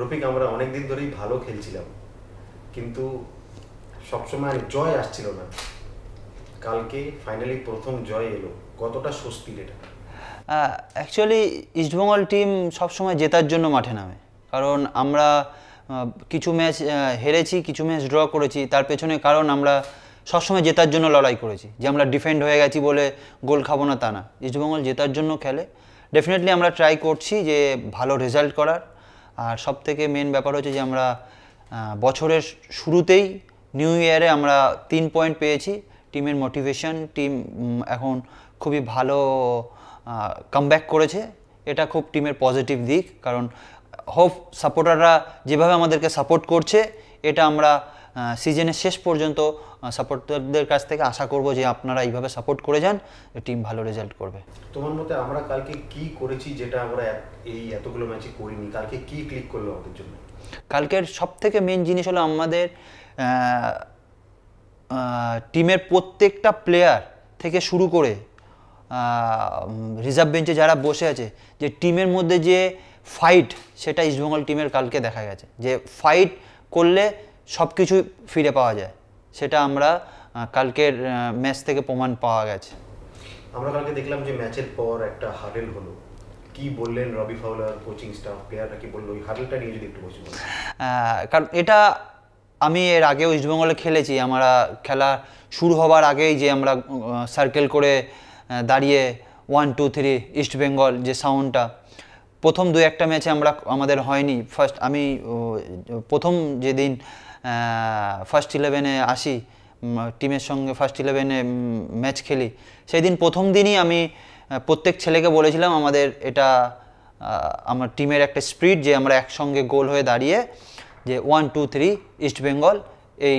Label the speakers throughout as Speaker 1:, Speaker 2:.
Speaker 1: রফিক আমরা অনেকদিন ধরেই ভালো খেলছিলাম কিন্তু সবসময় জয় আসছিল না কালকে ফাইনালি প্রথম জয় এলো কতটা স্বস্তির
Speaker 2: এটা অ্যাকচুয়ালি ইস্টবেঙ্গল টিম সবসময় জেতার জন্য মাঠে নামে কারণ আমরা কিছু ম্যাচ হেরেছি কিছু ম্যাচ ড্র করেছি তার পেছনে কারণ আমরা সবসময় জেতার জন্য লড়াই করেছি যে আমরা ডিফেন্ড হয়ে গেছি বলে গোল খাবো না তা না ইস্টবেঙ্গল জেতার জন্য খেলে ডেফিনেটলি আমরা ট্রাই করছি যে ভালো রেজাল্ট করার আর সব থেকে মেন ব্যাপার হচ্ছে যে আমরা বছরের শুরুতেই নিউ ইয়ারে আমরা তিন পয়েন্ট পেয়েছি টিমের মোটিভেশন টিম এখন খুবই ভালো কামব্যাক করেছে এটা খুব টিমের পজিটিভ দিক কারণ হোপ সাপোর্টাররা যেভাবে আমাদেরকে সাপোর্ট করছে এটা আমরা সিজনের শেষ পর্যন্ত সাপোর্টারদের কাছ থেকে আশা করব যে আপনারা এইভাবে সাপোর্ট করে যান টিম ভালো রেজাল্ট করবে
Speaker 1: তোমার মতে আমরা কালকে কি করেছি যেটা আমরা এই এতগুলো ম্যাচে করিনি কালকে কি ক্লিক
Speaker 2: করলো আমাদের জন্য কালকের সব থেকে মেন জিনিস হলো আমাদের টিমের প্রত্যেকটা প্লেয়ার থেকে শুরু করে রিজার্ভ বেঞ্চে যারা বসে আছে যে টিমের মধ্যে যে ফাইট সেটা ইস্টবেঙ্গল টিমের কালকে দেখা গেছে যে ফাইট করলে সব কিছু ফিরে পাওয়া যায় সেটা আমরা কালকের ম্যাচ থেকে প্রমাণ পাওয়া গেছে
Speaker 1: আমরা কালকে দেখলাম যে ম্যাচের পর একটা হারেল হলো কি বললেন রবি ফাউলার কোচিং স্টাফ প্লেয়াররা কি বললো ওই হারেলটা নিয়ে যদি একটু বলছি
Speaker 2: কারণ এটা আমি এর আগে ওয়েস্টবেঙ্গলে খেলেছি আমরা খেলা শুরু হবার আগেই যে আমরা সার্কেল করে দাঁড়িয়ে one two three East Bengal যে সাউন্ডটা প্রথম দু একটা ম্যাচে আমরা আমাদের হয়নি ফার্স্ট আমি প্রথম যেদিন ফার্স্ট ইলেভেনে আসি টিমের সঙ্গে ফার্স্ট ইলেভেনে ম্যাচ খেলি সেই দিন প্রথম দিনই আমি প্রত্যেক ছেলেকে বলেছিলাম আমাদের এটা আমার টিমের একটা স্পিড যে আমরা একসঙ্গে গোল হয়ে দাঁড়িয়ে যে one two three East Bengal এই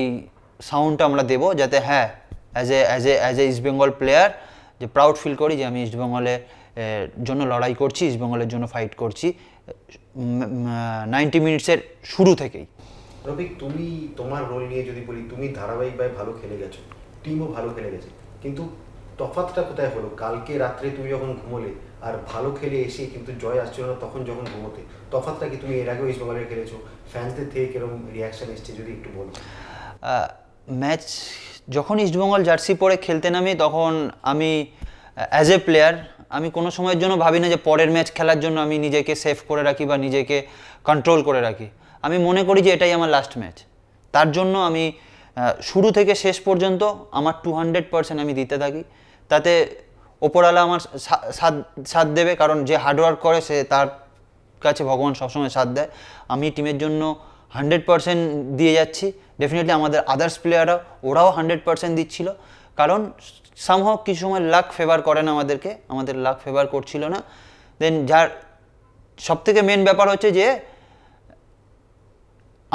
Speaker 2: সাউন্ডটা আমরা দেব যাতে হ্যাঁ as a as a as a East Bengal player যে প্রাউড ফিল করি যে আমি ইস্ট বেঙ্গলের জন্য লড়াই করছি ইস্ট বেঙ্গলের জন্য ফাইট করছি নাইনটি মিনিটসের শুরু থেকেই
Speaker 1: রবিক তুমি তোমার রোল নিয়ে যদি বলি তুমি ধারাবাহিকভাবে ভালো খেলে গেছো টিমও ভালো খেলে গেছে কিন্তু তফাতটা কোথায় হলো কালকে রাত্রে তুমি যখন ঘুমোলে আর ভালো খেলে এসে কিন্তু জয় আসছিল না তখন যখন ঘুমোতে তফাতটা কি তুমি এর আগেও
Speaker 2: ইস্ট খেলেছো ফ্যান্সদের থেকে কিরকম রিয়াকশান এসছে যদি একটু বলো ম্যাচ যখন ইস্টবেঙ্গল জার্সি পরে খেলতে নামি তখন আমি অ্যাজ এ প্লেয়ার আমি কোনো সময়ের জন্য ভাবি না যে পরের ম্যাচ খেলার জন্য আমি নিজেকে সেফ করে রাখি বা নিজেকে কন্ট্রোল করে রাখি আমি মনে করি যে এটাই আমার লাস্ট ম্যাচ তার জন্য আমি শুরু থেকে শেষ পর্যন্ত আমার টু হান্ড্রেড পারসেন্ট আমি দিতে থাকি তাতে ওপরওয়ালা আমার সাথ সাথ দেবে কারণ যে হার্ডওয়ার্ক করে সে তার কাছে ভগবান সবসময় সাথ দেয় আমি টিমের জন্য হান্ড্রেড পারসেন্ট দিয়ে যাচ্ছি ডেফিনেটলি আমাদের আদার্স প্লেয়াররা ওরাও হান্ড্রেড পারসেন্ট দিচ্ছিল কারণ সামহাও কিছু সময় লাক ফেভার করে না আমাদেরকে আমাদের লাক ফেভার করছিল না দেন যার সবথেকে মেন ব্যাপার হচ্ছে যে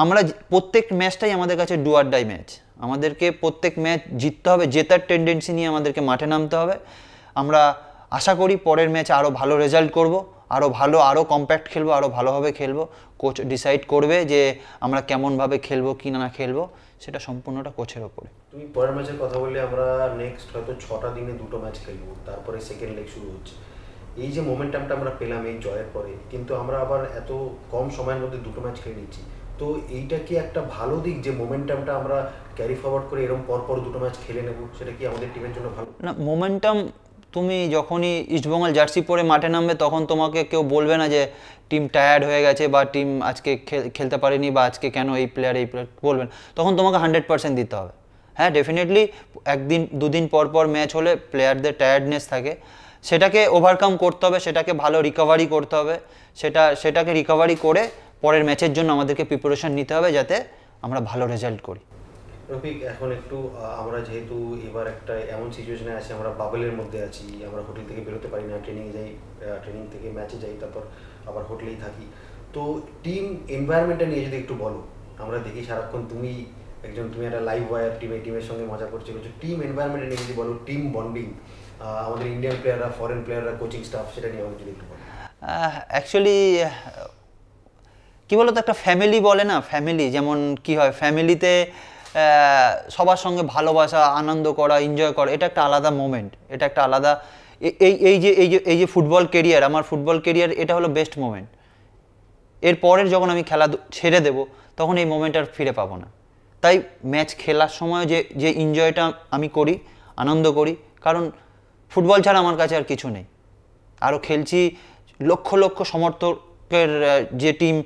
Speaker 2: আমরা প্রত্যেক ম্যাচটাই আমাদের কাছে ডুয়ার ডাই ম্যাচ আমাদেরকে প্রত্যেক ম্যাচ জিততে হবে জেতার টেন্ডেন্সি নিয়ে আমাদেরকে মাঠে নামতে হবে আমরা আশা করি পরের ম্যাচ আরও ভালো রেজাল্ট করব আরও ভালো আরও কম্প্যাক্ট খেলবো আরও ভালোভাবে খেলবো কোচ ডিসাইড করবে যে আমরা কেমনভাবে খেলবো কি না খেলবো সেটা সম্পূর্ণটা কোচের ওপরে
Speaker 1: তুমি পরের ম্যাচের কথা বললে আমরা নেক্সট হয়তো ছটা দিনে দুটো ম্যাচ খেলবো তারপরে সেকেন্ড লেগ শুরু হচ্ছে এই যে মোমেন্টামটা আমরা পেলাম এই জয়ের পরে কিন্তু আমরা আবার এত কম সময়ের মধ্যে দুটো ম্যাচ খেলে নিচ্ছি তো এইটা কি একটা ভালো দিক যে মোমেন্টামটা আমরা ক্যারি ফরওয়ার্ড করে এরকম পর দুটো ম্যাচ খেলে নেব সেটা কি আমাদের টিমের জন্য ভালো
Speaker 2: না মোমেন্টাম তুমি যখনই ইস্টবেঙ্গল জার্সি পরে মাঠে নামবে তখন তোমাকে কেউ বলবে না যে টিম টায়ার্ড হয়ে গেছে বা টিম আজকে খেলতে পারেনি বা আজকে কেন এই প্লেয়ার এই প্লেয়ার বলবেন তখন তোমাকে হান্ড্রেড পার্সেন্ট দিতে হবে হ্যাঁ ডেফিনেটলি একদিন দুদিন পর পর ম্যাচ হলে প্লেয়ারদের টায়ার্ডনেস থাকে সেটাকে ওভারকাম করতে হবে সেটাকে ভালো রিকভারি করতে হবে সেটা সেটাকে রিকভারি করে পরের ম্যাচের জন্য আমাদেরকে প্রিপারেশন নিতে হবে যাতে আমরা ভালো রেজাল্ট করি
Speaker 1: রফিক এখন একটু আমরা যেহেতু এবার একটা এমন সিচুয়েশনে আছি আমরা বাবলের মধ্যে আছি আমরা হোটেল থেকে বেরোতে পারি না ট্রেনিং যাই ট্রেনিং থেকে ম্যাচে যাই তারপর আবার হোটেলেই থাকি তো টিম এনভায়রনমেন্টটা নিয়ে যদি একটু বলো আমরা দেখি সারাক্ষণ তুমি একজন তুমি একটা লাইভ ওয়ার টিমে টিমের সঙ্গে মজা করছো কিছু টিম এনভায়রনমেন্টে নিয়ে যদি বলো টিম বন্ডিং আমাদের ইন্ডিয়ান প্লেয়াররা ফরেন প্লেয়াররা কোচিং স্টাফ সেটা নিয়ে আমাদের যদি একটু বলো
Speaker 2: অ্যাকচুয়ালি কি বলতো একটা ফ্যামিলি বলে না ফ্যামিলি যেমন কি হয় ফ্যামিলিতে সবার সঙ্গে ভালোবাসা আনন্দ করা এনজয় করা এটা একটা আলাদা মোমেন্ট এটা একটা আলাদা এই এই যে এই যে এই যে ফুটবল কেরিয়ার আমার ফুটবল কেরিয়ার এটা হলো বেস্ট মোমেন্ট এর পরের যখন আমি খেলা ছেড়ে দেব তখন এই মোমেন্ট আর ফিরে পাবো না তাই ম্যাচ খেলার সময় যে যে এনজয়টা আমি করি আনন্দ করি কারণ ফুটবল ছাড়া আমার কাছে আর কিছু নেই আরও খেলছি লক্ষ লক্ষ সমর্থকের যে টিম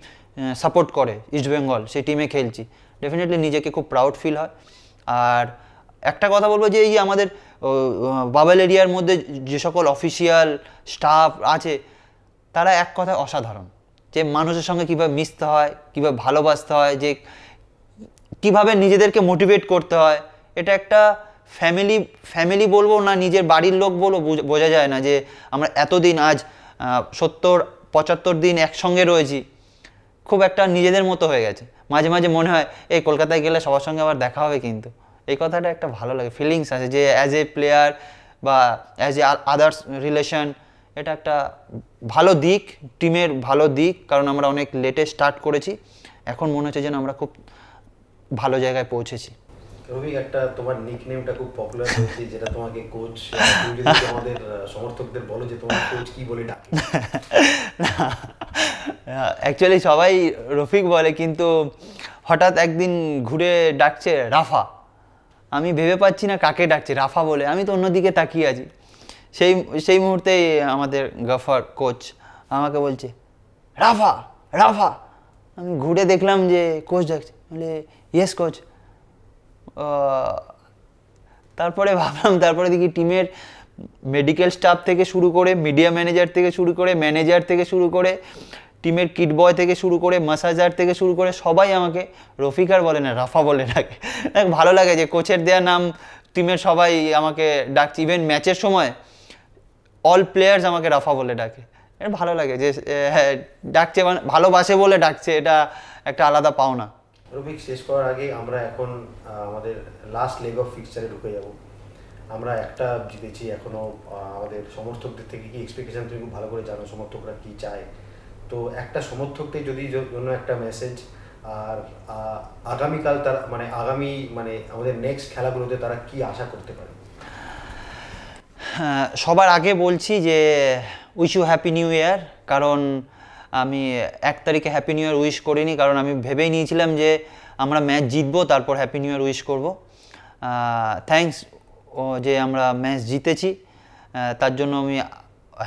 Speaker 2: সাপোর্ট করে ইস্টবেঙ্গল সেই টিমে খেলছি ডেফিনেটলি নিজেকে খুব প্রাউড ফিল হয় আর একটা কথা বলবো যে এই আমাদের বাবেল এরিয়ার মধ্যে যে সকল অফিসিয়াল স্টাফ আছে তারা এক কথায় অসাধারণ যে মানুষের সঙ্গে কীভাবে মিশতে হয় কীভাবে ভালোবাসতে হয় যে কীভাবে নিজেদেরকে মোটিভেট করতে হয় এটা একটা ফ্যামিলি ফ্যামিলি বলবো না নিজের বাড়ির লোক বলবো বোঝা যায় না যে আমরা এতদিন আজ সত্তর পঁচাত্তর দিন একসঙ্গে রয়েছি খুব একটা নিজেদের মতো হয়ে গেছে মাঝে মাঝে মনে হয় এই কলকাতায় গেলে সবার সঙ্গে আবার দেখা হবে কিন্তু এই কথাটা একটা ভালো লাগে ফিলিংস আছে যে অ্যাজ এ প্লেয়ার বা অ্যাজ এ আদার্স রিলেশন এটা একটা ভালো দিক টিমের ভালো দিক কারণ আমরা অনেক লেটে স্টার্ট করেছি এখন মনে হচ্ছে যেন আমরা খুব ভালো জায়গায় পৌঁছেছি
Speaker 1: রবি একটা তোমার নিকনেমটা খুব পপুলার হয়েছে যেটা তোমাকে কোচ আমাদের সমর্থকদের বলো যে তোমার কোচ
Speaker 2: কি বলে ডাকে অ্যাকচুয়ালি সবাই রফিক বলে কিন্তু হঠাৎ একদিন ঘুরে ডাকছে রাফা আমি ভেবে পাচ্ছি না কাকে ডাকছে রাফা বলে আমি তো অন্যদিকে তাকিয়ে আছি সেই সেই মুহূর্তে আমাদের গফার কোচ আমাকে বলছে রাফা রাফা আমি ঘুরে দেখলাম যে কোচ ডাকছে বলে ইয়েস কোচ তারপরে ভাবলাম তারপরে দেখি টিমের মেডিকেল স্টাফ থেকে শুরু করে মিডিয়া ম্যানেজার থেকে শুরু করে ম্যানেজার থেকে শুরু করে টিমের কিট বয় থেকে শুরু করে মাসাজার থেকে শুরু করে সবাই আমাকে রফিকার বলে না রাফা বলে ডাকে ভালো লাগে যে কোচের দেওয়া নাম টিমের সবাই আমাকে ডাকছে ইভেন ম্যাচের সময় অল প্লেয়ার্স আমাকে রাফা বলে ডাকে ভালো লাগে যে হ্যাঁ ডাকছে মানে ভালোবাসে বলে ডাকছে এটা একটা আলাদা পাওনা
Speaker 1: রুবিক শেষ করার আগে আমরা এখন আমাদের লাস্ট লেগ অফ ফিক্সচারে ঢুকে যাব আমরা একটা জিতেছি এখনও আমাদের সমর্থকদের থেকে কি এক্সপেকটেশন তুমি খুব ভালো করে জানো সমর্থকরা কি চায় তো একটা সমর্থকদের যদি জন্য একটা মেসেজ আর আগামীকাল তার মানে আগামী মানে আমাদের নেক্সট খেলাগুলোতে তারা কি আশা করতে পারে
Speaker 2: হ্যাঁ, সবার আগে বলছি যে wish you happy new year কারণ আমি এক তারিখে হ্যাপি নিউ ইয়ার উইশ করিনি কারণ আমি ভেবেই নিয়েছিলাম যে আমরা ম্যাচ জিতবো তারপর হ্যাপি নিউ ইয়ার উইশ করব থ্যাংকস ও যে আমরা ম্যাচ জিতেছি তার জন্য আমি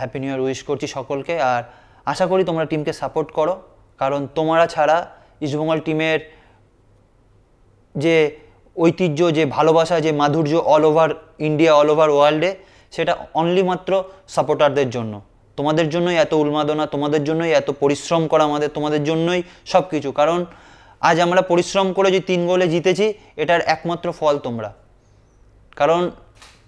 Speaker 2: হ্যাপি নিউ ইয়ার উইশ করছি সকলকে আর আশা করি তোমরা টিমকে সাপোর্ট করো কারণ তোমরা ছাড়া ইস্টবেঙ্গল টিমের যে ঐতিহ্য যে ভালোবাসা যে মাধুর্য all over India all over ওয়ার্ল্ডে সেটা অনলি মাত্র সাপোর্টারদের জন্য তোমাদের জন্যই এত উন্মাদনা তোমাদের জন্যই এত পরিশ্রম করা আমাদের তোমাদের জন্যই সব কিছু কারণ আজ আমরা পরিশ্রম করে যে তিন গোলে জিতেছি এটার একমাত্র ফল তোমরা কারণ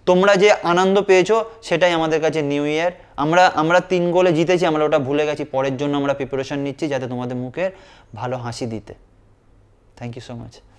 Speaker 2: তোমরা যে আনন্দ পেয়েছো সেটাই আমাদের কাছে নিউ ইয়ার আমরা আমরা তিন গোলে জিতেছি আমরা ওটা ভুলে গেছি পরের জন্য আমরা প্রিপারেশন নিচ্ছি যাতে তোমাদের মুখে ভালো হাসি দিতে থ্যাংক ইউ সো মাচ